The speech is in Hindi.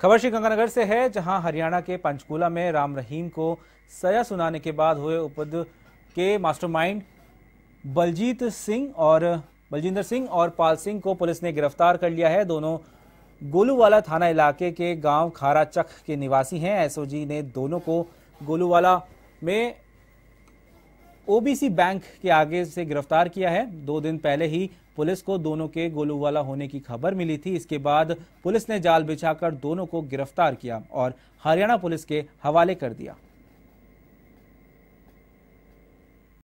खबर श्रीगंगानगर से है जहां हरियाणा के पंचकूला में राम रहीम को सजा सुनाने के बाद हुए उपद के मास्टरमाइंड बलजीत सिंह और बलजिंदर सिंह और पाल सिंह को पुलिस ने गिरफ्तार कर लिया है दोनों गोलूवाला थाना इलाके के गांव खाराचक के निवासी हैं एसओजी ने दोनों को गोलूवाला में ओबीसी बैंक के आगे से गिरफ्तार किया है दो दिन पहले ही पुलिस को दोनों के गोलूवाला होने की खबर मिली थी इसके बाद पुलिस ने जाल बिछाकर दोनों को गिरफ्तार किया और हरियाणा पुलिस के हवाले कर दिया